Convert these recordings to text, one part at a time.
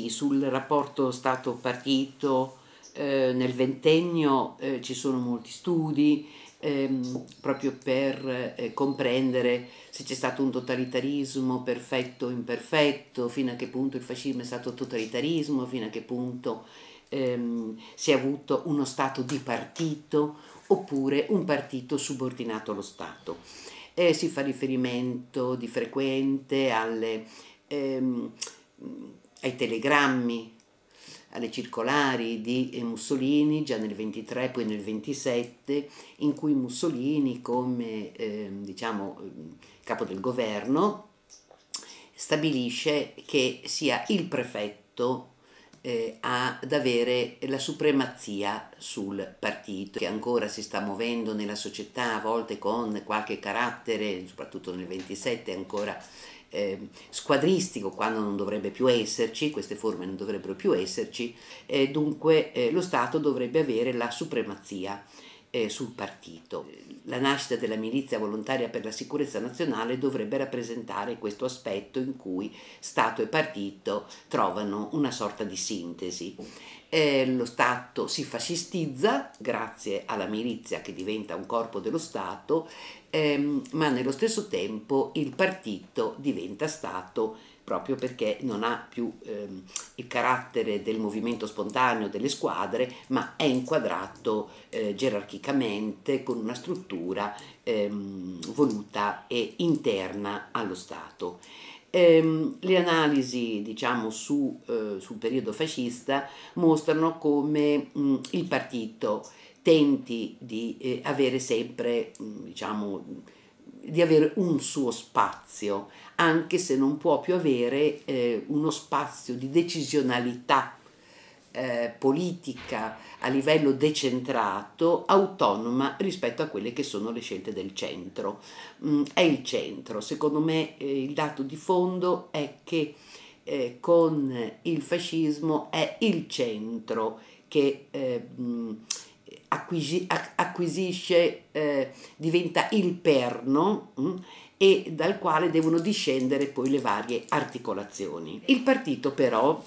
sì, sul rapporto Stato-partito eh, nel ventennio eh, ci sono molti studi ehm, proprio per eh, comprendere se c'è stato un totalitarismo perfetto o imperfetto, fino a che punto il fascismo è stato totalitarismo, fino a che punto ehm, si è avuto uno Stato di partito oppure un partito subordinato allo Stato. Eh, si fa riferimento di frequente alle... Ehm, ai telegrammi, alle circolari di eh, Mussolini già nel 23 poi nel 27 in cui Mussolini come eh, diciamo, ehm, capo del governo stabilisce che sia il prefetto eh, ad avere la supremazia sul partito che ancora si sta muovendo nella società a volte con qualche carattere soprattutto nel 27 ancora eh, squadristico quando non dovrebbe più esserci, queste forme non dovrebbero più esserci, eh, dunque eh, lo Stato dovrebbe avere la supremazia eh, sul partito. La nascita della milizia volontaria per la sicurezza nazionale dovrebbe rappresentare questo aspetto in cui Stato e partito trovano una sorta di sintesi eh, lo Stato si fascistizza grazie alla milizia che diventa un corpo dello Stato, ehm, ma nello stesso tempo il partito diventa Stato proprio perché non ha più ehm, il carattere del movimento spontaneo delle squadre, ma è inquadrato eh, gerarchicamente con una struttura ehm, voluta e interna allo Stato. Ehm, le analisi diciamo, su, eh, sul periodo fascista mostrano come mh, mm, il partito tenti di eh, avere sempre mm, diciamo, di avere un suo spazio, anche se non può più avere eh, uno spazio di decisionalità eh, politica a livello decentrato, autonoma rispetto a quelle che sono le scelte del centro. Mm, è il centro, secondo me eh, il dato di fondo è che eh, con il fascismo è il centro che eh, mm, acquisi acquisisce, eh, diventa il perno. Mm, e dal quale devono discendere poi le varie articolazioni. Il partito però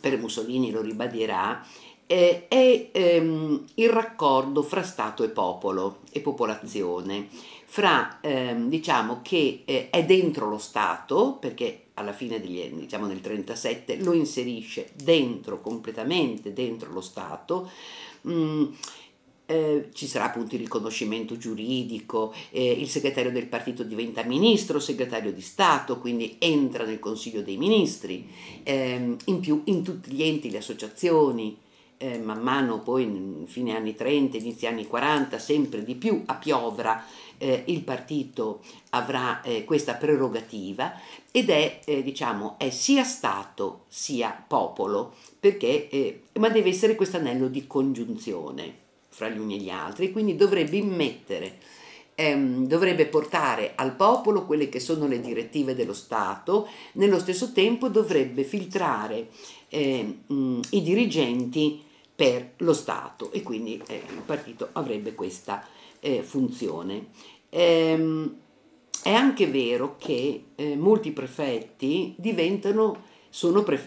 per Mussolini lo ribadirà, eh, è ehm, il raccordo fra Stato e popolo e popolazione, fra ehm, diciamo che eh, è dentro lo Stato, perché alla fine degli anni, diciamo nel 37, lo inserisce dentro, completamente dentro lo Stato. Mh, mm, eh, ci sarà appunto il riconoscimento giuridico, eh, il segretario del partito diventa ministro, segretario di Stato, quindi entra nel Consiglio dei Ministri, eh, in più in tutti gli enti, le associazioni, eh, man mano poi fine anni 30, inizio anni 40, sempre di più a piovra eh, il partito avrà eh, questa prerogativa ed è diciamo è sia Stato sia popolo, perché, ma deve essere questo anello di congiunzione fra gli uni e gli altri, quindi dovrebbe immettere, ehm, dovrebbe portare al popolo quelle che sono le direttive dello Stato, nello stesso tempo dovrebbe filtrare eh, i dirigenti per lo Stato e quindi eh, il partito avrebbe questa eh, funzione. Ehm, è anche vero che eh, molti prefetti diventano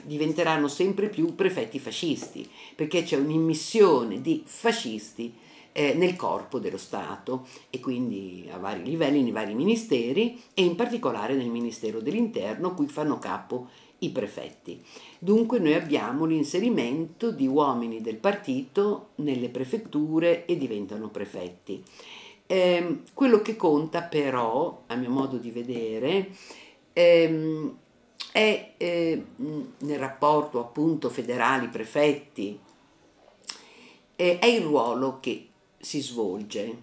diventeranno sempre più prefetti fascisti, perché c'è un'immissione di fascisti eh, nel corpo dello Stato e quindi a vari livelli, nei vari ministeri e in particolare nel Ministero dell'Interno, cui fanno capo i prefetti. Dunque noi abbiamo l'inserimento di uomini del partito nelle prefetture e diventano prefetti. Eh, quello che conta però, a mio modo di vedere, ehm, è eh, nel rapporto appunto federali-prefetti, eh, è il ruolo che si svolge,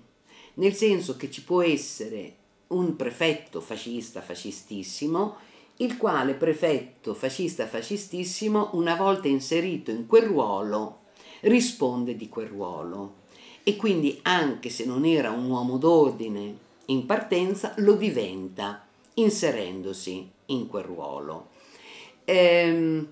nel senso che ci può essere un prefetto fascista fascistissimo, il quale prefetto fascista fascistissimo, una volta inserito in quel ruolo, risponde di quel ruolo e quindi anche se non era un uomo d'ordine in partenza, lo diventa inserendosi in quel ruolo. Ehm,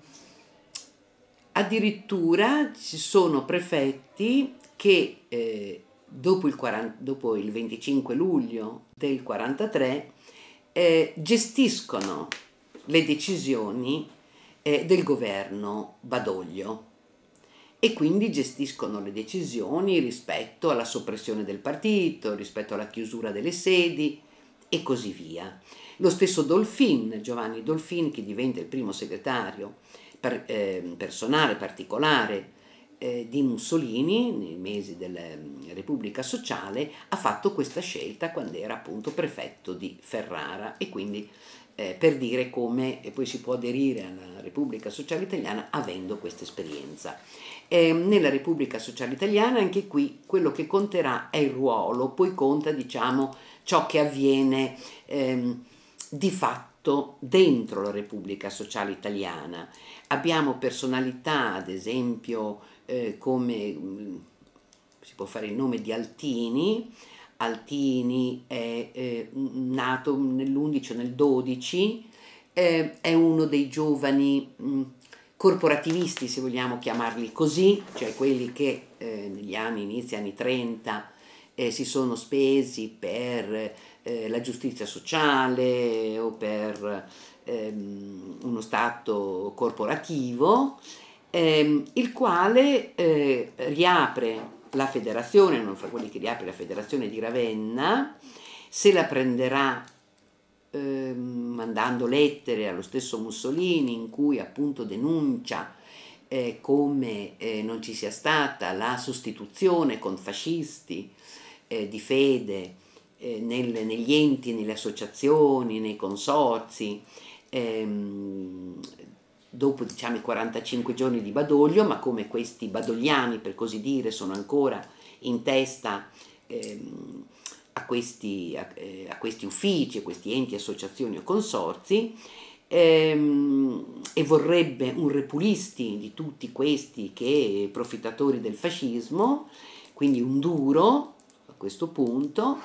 addirittura ci sono prefetti che eh, dopo, il 40, dopo, il 25 luglio del 43 eh, gestiscono le decisioni eh, del governo Badoglio e quindi gestiscono le decisioni rispetto alla soppressione del partito, rispetto alla chiusura delle sedi, e così via. Lo stesso Dolfin, Giovanni Dolfin, che diventa il primo segretario per, eh, personale particolare eh, di Mussolini nei mesi della ehm, Repubblica Sociale, ha fatto questa scelta quando era appunto prefetto di Ferrara e quindi eh, per dire come poi si può aderire alla Repubblica Sociale Italiana avendo questa esperienza. Eh, nella Repubblica Sociale Italiana anche qui quello che conterà è il ruolo, poi conta diciamo ciò che avviene ehm, di fatto dentro la Repubblica Sociale Italiana. Abbiamo personalità, ad esempio, eh, come mm, si può fare il nome di Altini, Altini è eh, nato nell'11 o nel 12, eh, è uno dei giovani mh, mm, corporativisti, se vogliamo chiamarli così, cioè quelli che eh, negli anni, inizi anni 30, eh, si sono spesi per eh, la giustizia sociale o per ehm, uno Stato corporativo, ehm, il quale eh, riapre la federazione, non fra quelli che riapre la federazione di Ravenna, se la prenderà ehm, mandando lettere allo stesso Mussolini in cui appunto denuncia eh, come eh, non ci sia stata la sostituzione con fascisti eh, di fede, eh, nel, negli enti, nelle associazioni, nei consorzi, ehm, dopo diciamo i 45 giorni di Badoglio, ma come questi badogliani per così dire sono ancora in testa ehm, a, questi, a, eh, a, questi, uffici, a questi enti, associazioni o consorzi ehm, e vorrebbe un repulisti di tutti questi che profittatori del fascismo, quindi un duro questo punto,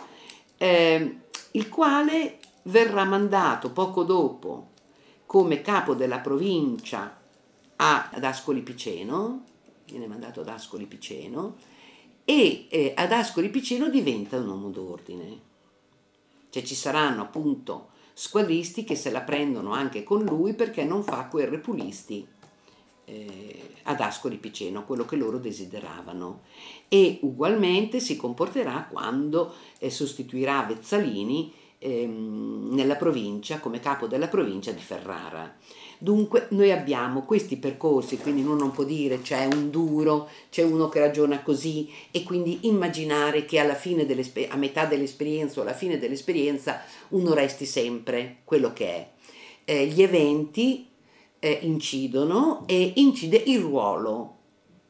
eh, il quale verrà mandato poco dopo come capo della provincia ad Ascoli Piceno, viene mandato ad Ascoli Piceno, e eh, ad Ascoli Piceno diventa un uomo d'ordine. Cioè ci saranno appunto squadristi che se la prendono anche con lui perché non fa quel repulisti eh, ad Ascoli Piceno, quello che loro desideravano. E ugualmente si comporterà quando eh, sostituirà Vezzalini ehm, nella provincia, come capo della provincia di Ferrara. Dunque noi abbiamo questi percorsi, quindi uno non può dire c'è un duro, c'è uno che ragiona così e quindi immaginare che alla fine a metà dell'esperienza o alla fine dell'esperienza uno resti sempre quello che è. Eh, gli eventi eh, incidono e incide il ruolo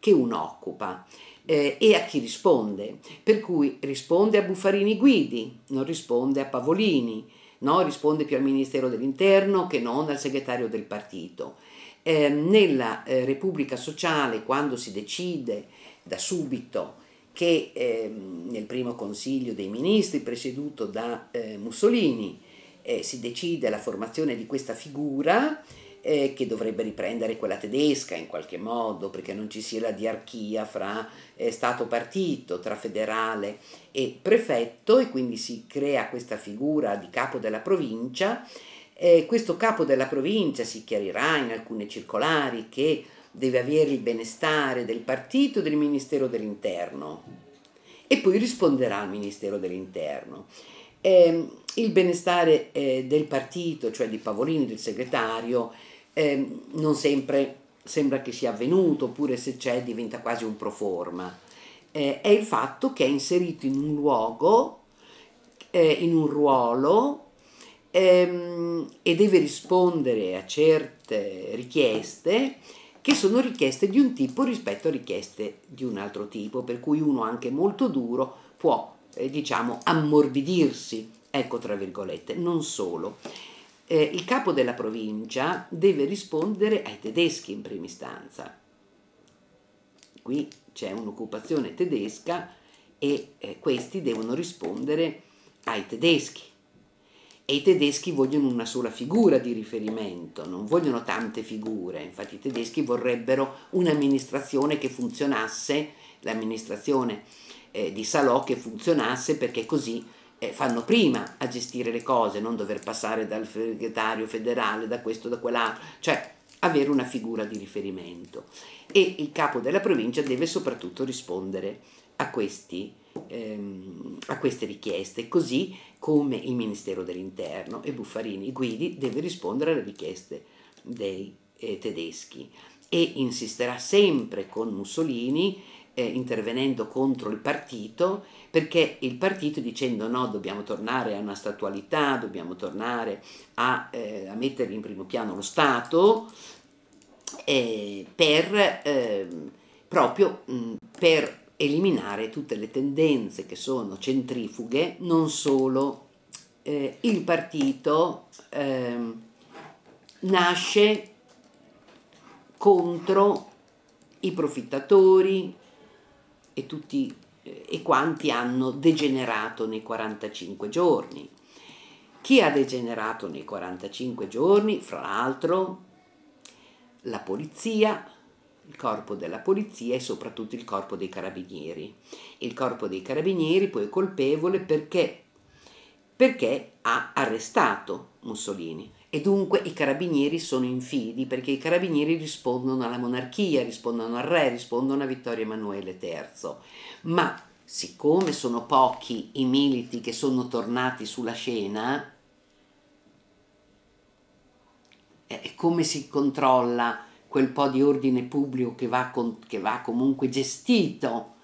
che uno occupa eh, e a chi risponde. Per cui risponde a Buffarini Guidi, non risponde a Pavolini, no? risponde più al Ministero dell'Interno che non al segretario del partito. Eh, nella eh, Repubblica Sociale, quando si decide da subito che eh, nel primo Consiglio dei Ministri presieduto da eh, Mussolini eh, si decide la formazione di questa figura, eh, che dovrebbe riprendere quella tedesca in qualche modo, perché non ci sia la diarchia fra eh, Stato-partito, tra federale e prefetto e quindi si crea questa figura di capo della provincia. Eh, questo capo della provincia si chiarirà in alcune circolari che deve avere il benestare del partito e del Ministero dell'Interno e poi risponderà al Ministero dell'Interno. Eh, il benestare eh, del partito, cioè di Pavolini, del segretario, eh, non sempre sembra che sia avvenuto, oppure se c'è diventa quasi un proforma. Eh, è il fatto che è inserito in un luogo, eh, in un ruolo, ehm, e deve rispondere a certe richieste che sono richieste di un tipo rispetto a richieste di un altro tipo, per cui uno anche molto duro può, eh, diciamo, ammorbidirsi, ecco tra virgolette, non solo eh, il capo della provincia deve rispondere ai tedeschi in prima istanza. Qui c'è un'occupazione tedesca e eh, questi devono rispondere ai tedeschi. E i tedeschi vogliono una sola figura di riferimento, non vogliono tante figure, infatti i tedeschi vorrebbero un'amministrazione che funzionasse, l'amministrazione eh, di Salò che funzionasse perché così fanno prima a gestire le cose, non dover passare dal segretario federale, da questo, da quell'altro, cioè avere una figura di riferimento. E il capo della provincia deve soprattutto rispondere a, questi, ehm, a queste richieste, così come il Ministero dell'Interno e Buffarini Guidi deve rispondere alle richieste dei eh, tedeschi e insisterà sempre con Mussolini eh, intervenendo contro il partito, perché il partito dicendo no, dobbiamo tornare a una statualità, dobbiamo tornare a, eh, a mettere in primo piano lo Stato, eh, per, ehm, proprio mh, mm, per eliminare tutte le tendenze che sono centrifughe, non solo eh, il partito eh, nasce contro i profittatori, e, tutti, eh, e quanti hanno degenerato nei 45 giorni. Chi ha degenerato nei 45 giorni, fra l'altro, la polizia, il corpo della polizia e soprattutto il corpo dei carabinieri. Il corpo dei carabinieri poi è colpevole perché, perché ha arrestato Mussolini e dunque i carabinieri sono infidi perché i carabinieri rispondono alla monarchia, rispondono al re, rispondono a Vittorio Emanuele III. Ma siccome sono pochi i militi che sono tornati sulla scena, eh, come si controlla quel po' di ordine pubblico che va, con, che va comunque gestito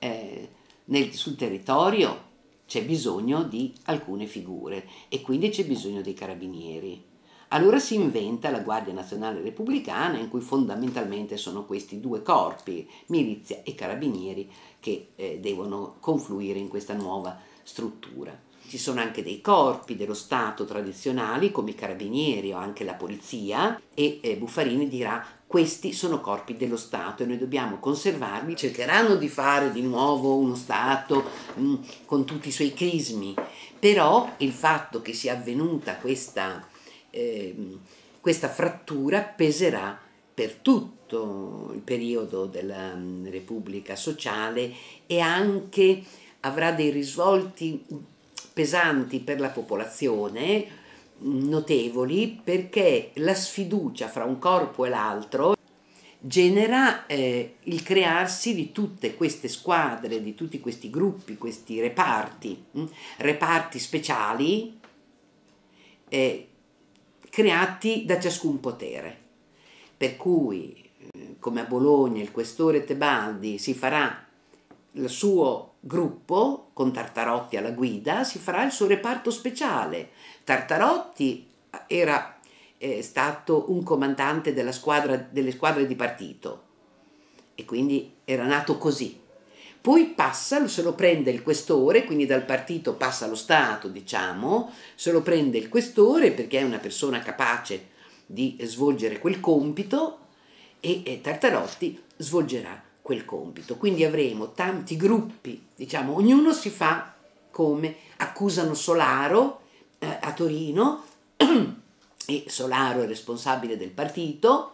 eh, nel, sul territorio? c'è bisogno di alcune figure e quindi c'è bisogno dei carabinieri. Allora si inventa la Guardia Nazionale Repubblicana in cui fondamentalmente sono questi due corpi, milizia e carabinieri, che eh, devono confluire in questa nuova struttura. Ci sono anche dei corpi dello Stato tradizionali come i carabinieri o anche la polizia e eh, Buffarini dirà questi sono corpi dello Stato e noi dobbiamo conservarli. Cercheranno di fare di nuovo uno Stato mh, mm, con tutti i suoi crismi, però il fatto che sia avvenuta questa, eh, questa frattura peserà per tutto il periodo della mh, mm, Repubblica Sociale e anche avrà dei risvolti pesanti per la popolazione notevoli perché la sfiducia fra un corpo e l'altro genera eh, il crearsi di tutte queste squadre, di tutti questi gruppi, questi reparti, mh? Mm, reparti speciali eh, creati da ciascun potere. Per cui, eh, come a Bologna, il questore Tebaldi si farà il suo gruppo, con Tartarotti alla guida, si farà il suo reparto speciale. Tartarotti eh, era eh, stato un comandante squadra, delle squadre di partito e quindi era nato così. Poi passa, se lo prende il questore, quindi dal partito passa allo Stato, diciamo, se lo prende il questore perché è una persona capace di svolgere quel compito e, e Tartarotti svolgerà quel compito. Quindi avremo tanti gruppi, diciamo, ognuno si fa come accusano Solaro eh, a Torino e Solaro è responsabile del partito,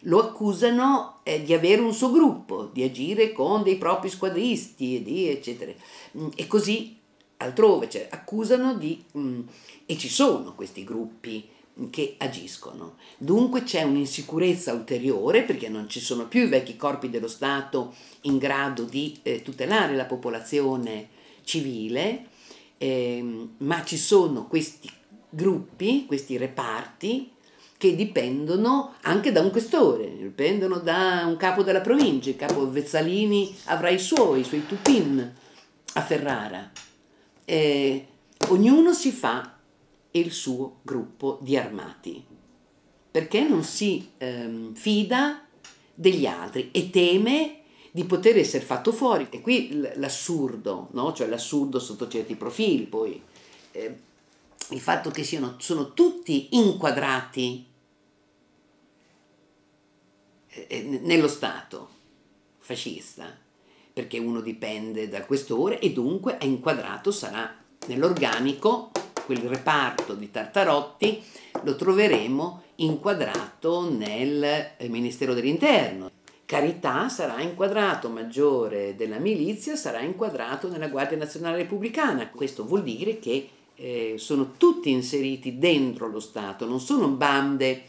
lo accusano eh, di avere un suo gruppo, di agire con dei propri squadristi, e di, eccetera. Mm, e così altrove, cioè, accusano di... Mh, mm, e ci sono questi gruppi che agiscono. Dunque c'è un'insicurezza ulteriore perché non ci sono più i vecchi corpi dello Stato in grado di eh, tutelare la popolazione civile, eh, ma ci sono questi gruppi, questi reparti che dipendono anche da un questore, dipendono da un capo della provincia, il capo Vezzalini avrà i suoi, i suoi tupin a Ferrara. Eh, ognuno si fa e il suo gruppo di armati, perché non si ehm, fida degli altri e teme di poter essere fatto fuori. E qui l'assurdo, no? cioè l'assurdo sotto certi profili, poi eh, il fatto che siano, sono tutti inquadrati eh, eh nello Stato fascista, perché uno dipende dal questore e dunque è inquadrato, sarà nell'organico quel reparto di Tartarotti lo troveremo inquadrato nel eh, Ministero dell'Interno. Carità sarà inquadrato, maggiore della milizia sarà inquadrato nella Guardia Nazionale Repubblicana. Questo vuol dire che eh, sono tutti inseriti dentro lo Stato, non sono bande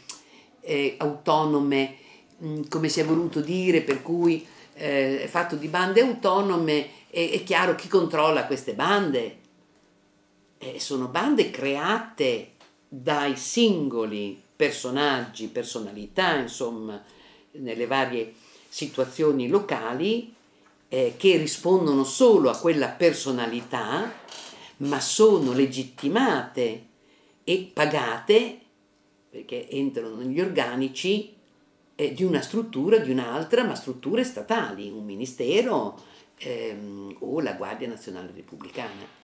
eh, autonome, mh, mm, come si è voluto dire, per cui eh, fatto di bande autonome, è, è chiaro chi controlla queste bande, eh, sono bande create dai singoli personaggi, personalità, insomma, nelle varie situazioni locali eh, che rispondono solo a quella personalità, ma sono legittimate e pagate, perché entrano negli organici, eh, di una struttura, di un'altra, ma strutture statali, un ministero ehm, o la Guardia Nazionale Repubblicana.